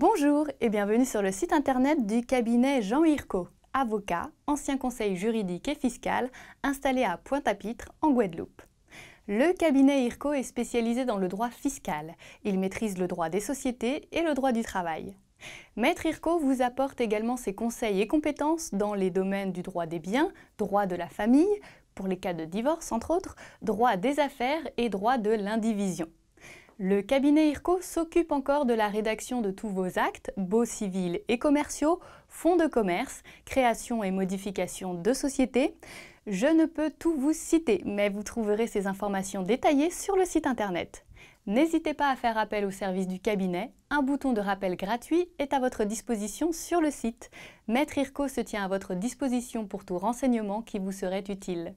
Bonjour et bienvenue sur le site internet du cabinet Jean irco avocat, ancien conseil juridique et fiscal, installé à Pointe-à-Pitre, en Guadeloupe. Le cabinet IRCO est spécialisé dans le droit fiscal. Il maîtrise le droit des sociétés et le droit du travail. Maître IRCO vous apporte également ses conseils et compétences dans les domaines du droit des biens, droit de la famille, pour les cas de divorce entre autres, droit des affaires et droit de l'indivision. Le cabinet IRCO s'occupe encore de la rédaction de tous vos actes, beaux, civils et commerciaux, fonds de commerce, création et modification de sociétés. Je ne peux tout vous citer, mais vous trouverez ces informations détaillées sur le site internet. N'hésitez pas à faire appel au service du cabinet. Un bouton de rappel gratuit est à votre disposition sur le site. Maître IRCO se tient à votre disposition pour tout renseignement qui vous serait utile.